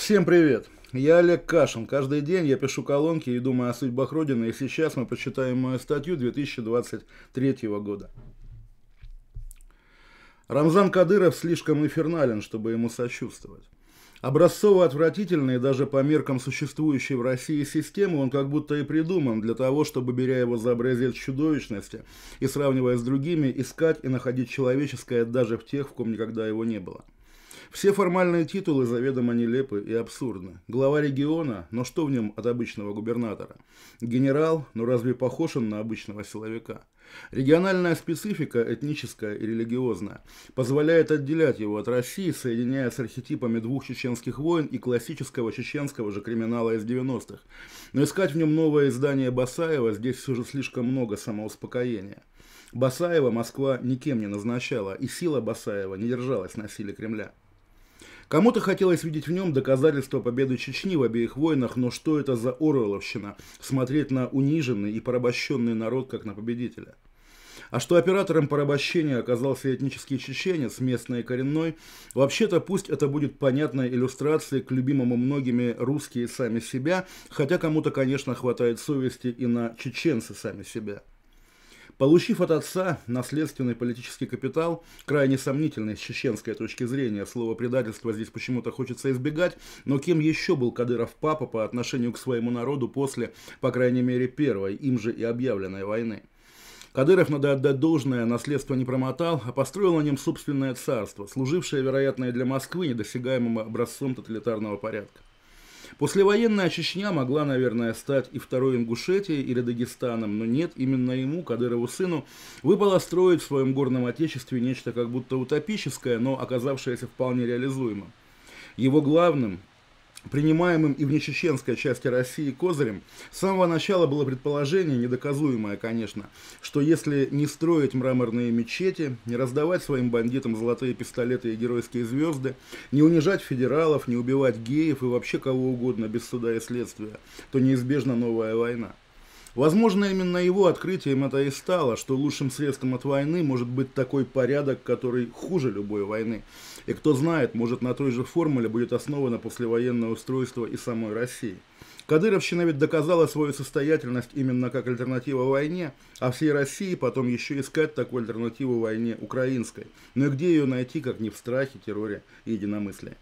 Всем привет! Я Олег Кашин. Каждый день я пишу колонки и думаю о судьбах Родины, и сейчас мы почитаем мою статью 2023 года. Рамзан Кадыров слишком эфернален, чтобы ему сочувствовать. Образцово отвратительный даже по меркам существующей в России системы, он как будто и придуман для того, чтобы, беря его за образец чудовищности и сравнивая с другими, искать и находить человеческое даже в тех, в ком никогда его не было – все формальные титулы заведомо нелепы и абсурдны. Глава региона, но что в нем от обычного губернатора? Генерал, но ну разве похож он на обычного силовика? Региональная специфика, этническая и религиозная, позволяет отделять его от России, соединяя с архетипами двух чеченских войн и классического чеченского же криминала из 90-х. Но искать в нем новое издание Басаева здесь все же слишком много самоуспокоения. Басаева Москва никем не назначала, и сила Басаева не держалась на силе Кремля. Кому-то хотелось видеть в нем доказательство победы Чечни в обеих войнах, но что это за Оруэлловщина? Смотреть на униженный и порабощенный народ, как на победителя. А что оператором порабощения оказался этнический чеченец, местный и коренной, вообще-то пусть это будет понятной иллюстрацией к любимому многими русские сами себя, хотя кому-то, конечно, хватает совести и на чеченцы сами себя. Получив от отца наследственный политический капитал, крайне сомнительный с чеченской точки зрения, слово «предательство» здесь почему-то хочется избегать, но кем еще был Кадыров папа по отношению к своему народу после, по крайней мере, первой, им же и объявленной войны? Кадыров, надо отдать должное, наследство не промотал, а построил на нем собственное царство, служившее, вероятно, и для Москвы недосягаемым образцом тоталитарного порядка. Послевоенная Чечня могла, наверное, стать и второй Ингушетией или Дагестаном, но нет, именно ему, Кадырову сыну, выпало строить в своем горном отечестве нечто как будто утопическое, но оказавшееся вполне реализуемым. Его главным, принимаемым и в нечеченской части России козырем, с самого начала было предположение, недоказуемое, конечно, что если не строить мраморные мечети, не раздавать своим бандитам золотые пистолеты и геройские звезды, не унижать федералов, не убивать геев и вообще кого угодно без суда и следствия, то неизбежна новая война. Возможно, именно его открытием это и стало, что лучшим средством от войны может быть такой порядок, который хуже любой войны. И кто знает, может на той же формуле будет основано послевоенное устройство и самой России. Кадыровщина ведь доказала свою состоятельность именно как альтернатива войне, а всей России потом еще искать такую альтернативу войне украинской. Но и где ее найти, как не в страхе, терроре и единомыслии?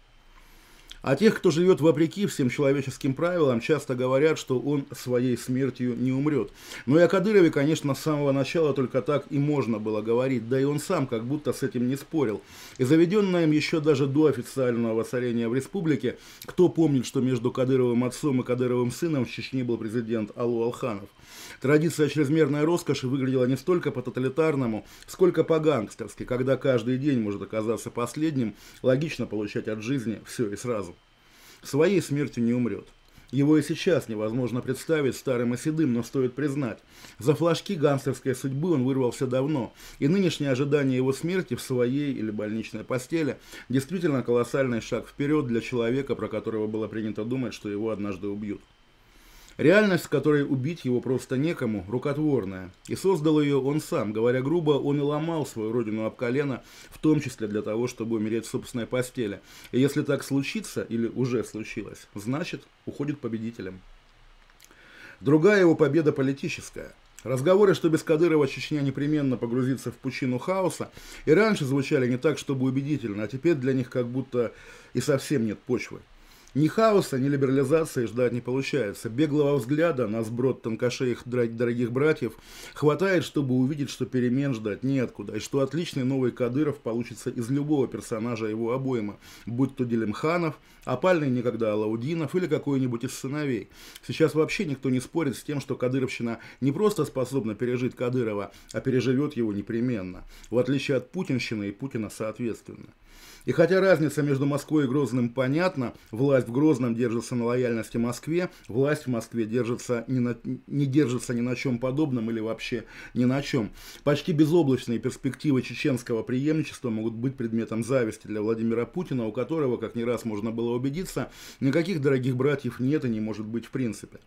А тех, кто живет вопреки всем человеческим правилам, часто говорят, что он своей смертью не умрет. Но и о Кадырове, конечно, с самого начала только так и можно было говорить, да и он сам как будто с этим не спорил. И заведенное им еще даже до официального воцарения в республике, кто помнит, что между Кадыровым отцом и Кадыровым сыном в Чечне был президент Алу Алханов. Традиция чрезмерной роскоши выглядела не столько по-тоталитарному, сколько по-гангстерски, когда каждый день может оказаться последним, логично получать от жизни все и сразу своей смертью не умрет. Его и сейчас невозможно представить старым и седым, но стоит признать. За флажки гангстерской судьбы он вырвался давно, и нынешнее ожидание его смерти в своей или больничной постели действительно колоссальный шаг вперед для человека, про которого было принято думать, что его однажды убьют. Реальность, в которой убить его просто некому, рукотворная. И создал ее он сам. Говоря грубо, он и ломал свою родину об колено, в том числе для того, чтобы умереть в собственной постели. И если так случится, или уже случилось, значит, уходит победителем. Другая его победа политическая – Разговоры, что без Кадырова Чечня непременно погрузится в пучину хаоса, и раньше звучали не так, чтобы убедительно, а теперь для них как будто и совсем нет почвы. Ни хаоса, ни либерализации ждать не получается. Беглого взгляда на сброд тонкошеих дорогих братьев хватает, чтобы увидеть, что перемен ждать неоткуда, и что отличный новый Кадыров получится из любого персонажа его обоймы, будь то Делимханов, опальный никогда Алаудинов или какой-нибудь из сыновей. Сейчас вообще никто не спорит с тем, что Кадыровщина не просто способна пережить Кадырова, а переживет его непременно, в отличие от путинщины и Путина соответственно. И хотя разница между Москвой и Грозным понятна, власть власть в Грозном держится на лояльности Москве, власть в Москве держится не, на, не держится ни на чем подобном или вообще ни на чем. Почти безоблачные перспективы чеченского преемничества могут быть предметом зависти для Владимира Путина, у которого, как не раз можно было убедиться, никаких дорогих братьев нет и не может быть в принципе.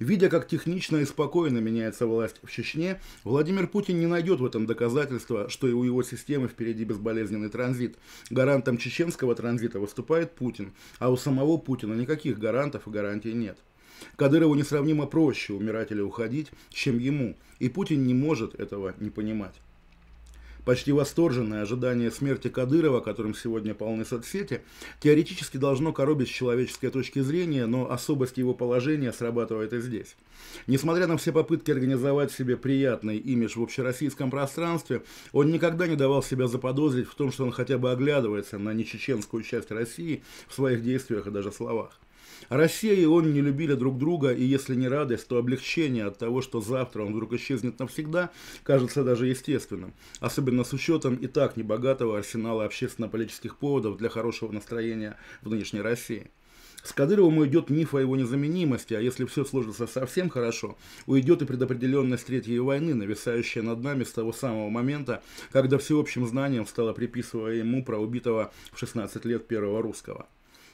Видя, как технично и спокойно меняется власть в Чечне, Владимир Путин не найдет в этом доказательства, что и у его системы впереди безболезненный транзит. Гарантом чеченского транзита выступает Путин, а у самого Путина никаких гарантов и гарантий нет. Кадырову несравнимо проще умирать или уходить, чем ему, и Путин не может этого не понимать почти восторженное ожидание смерти Кадырова, которым сегодня полны соцсети, теоретически должно коробить с человеческой точки зрения, но особость его положения срабатывает и здесь. Несмотря на все попытки организовать себе приятный имидж в общероссийском пространстве, он никогда не давал себя заподозрить в том, что он хотя бы оглядывается на нечеченскую часть России в своих действиях и даже словах. Россия и он не любили друг друга, и если не радость, то облегчение от того, что завтра он вдруг исчезнет навсегда, кажется даже естественным, особенно с учетом и так небогатого арсенала общественно-политических поводов для хорошего настроения в нынешней России. С Кадыровым уйдет миф о его незаменимости, а если все сложится совсем хорошо, уйдет и предопределенность Третьей войны, нависающая над нами с того самого момента, когда всеобщим знанием стало приписывая ему про убитого в 16 лет первого русского.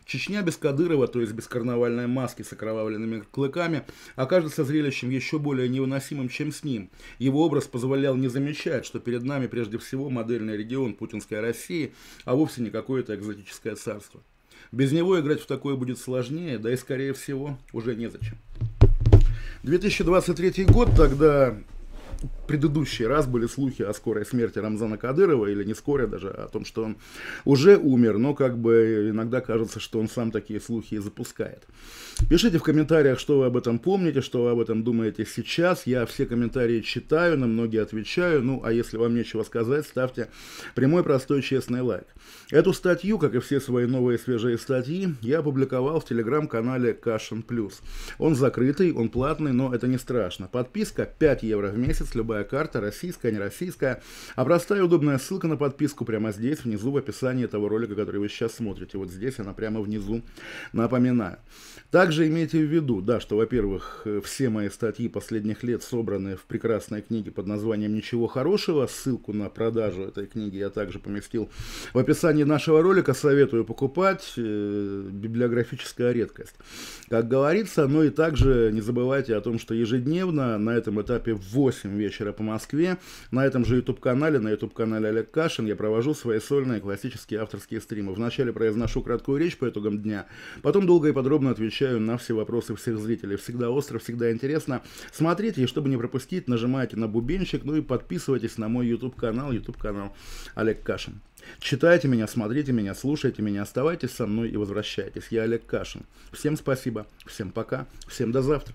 Чечня без Кадырова, то есть без карнавальной маски с окровавленными клыками, окажется зрелищем еще более невыносимым, чем с ним. Его образ позволял не замечать, что перед нами прежде всего модельный регион путинской России, а вовсе не какое-то экзотическое царство. Без него играть в такое будет сложнее, да и скорее всего уже незачем. 2023 год тогда предыдущий раз были слухи о скорой смерти Рамзана Кадырова, или не скорой даже, а о том, что он уже умер, но как бы иногда кажется, что он сам такие слухи и запускает. Пишите в комментариях, что вы об этом помните, что вы об этом думаете сейчас. Я все комментарии читаю, на многие отвечаю. Ну, а если вам нечего сказать, ставьте прямой, простой, честный лайк. Эту статью, как и все свои новые свежие статьи, я опубликовал в телеграм-канале Кашин Плюс. Он закрытый, он платный, но это не страшно. Подписка 5 евро в месяц месяц, любая карта, российская, не российская. А простая и удобная ссылка на подписку прямо здесь, внизу, в описании этого ролика, который вы сейчас смотрите. Вот здесь она прямо внизу, напоминаю. Также имейте в виду, да, что, во-первых, э, все мои статьи последних лет собраны в прекрасной книге под названием «Ничего хорошего». Ссылку на продажу этой книги я также поместил в описании нашего ролика. Советую покупать. Э, библиографическая редкость. Как говорится, но и также не забывайте о том, что ежедневно на этом этапе 8 вечера по Москве. На этом же YouTube-канале, на YouTube-канале Олег Кашин, я провожу свои сольные классические авторские стримы. Вначале произношу краткую речь по итогам дня, потом долго и подробно отвечаю на все вопросы всех зрителей. Всегда остро, всегда интересно. Смотрите, и чтобы не пропустить, нажимайте на бубенчик, ну и подписывайтесь на мой YouTube-канал, YouTube-канал Олег Кашин. Читайте меня, смотрите меня, слушайте меня, оставайтесь со мной и возвращайтесь. Я Олег Кашин. Всем спасибо, всем пока, всем до завтра.